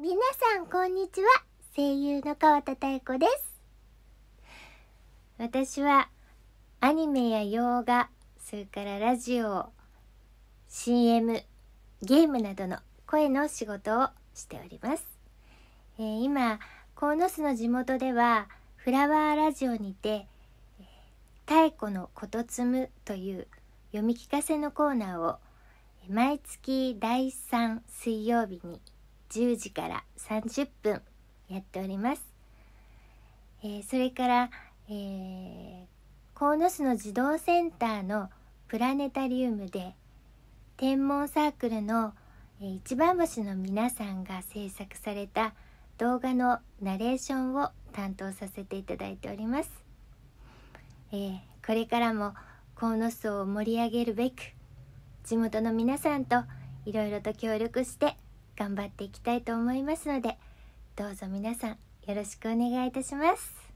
皆さんこんにちは声優の川田太子です私はアニメや洋画それからラジオ CM ゲームなどの声の仕事をしております、えー、今鴻巣の地元ではフラワーラジオにて「太古のことつむ」という読み聞かせのコーナーを毎月第3水曜日に10時から30分やっております。えー、それから、えー、鴻巣の児童センターのプラネタリウムで天文サークルの、えー、一番星の皆さんが制作された動画のナレーションを担当させていただいております。えー、これからも鴻巣を盛り上げるべく地元の皆さんといろいろと協力して頑張っていきたいと思いますのでどうぞ皆さんよろしくお願いいたします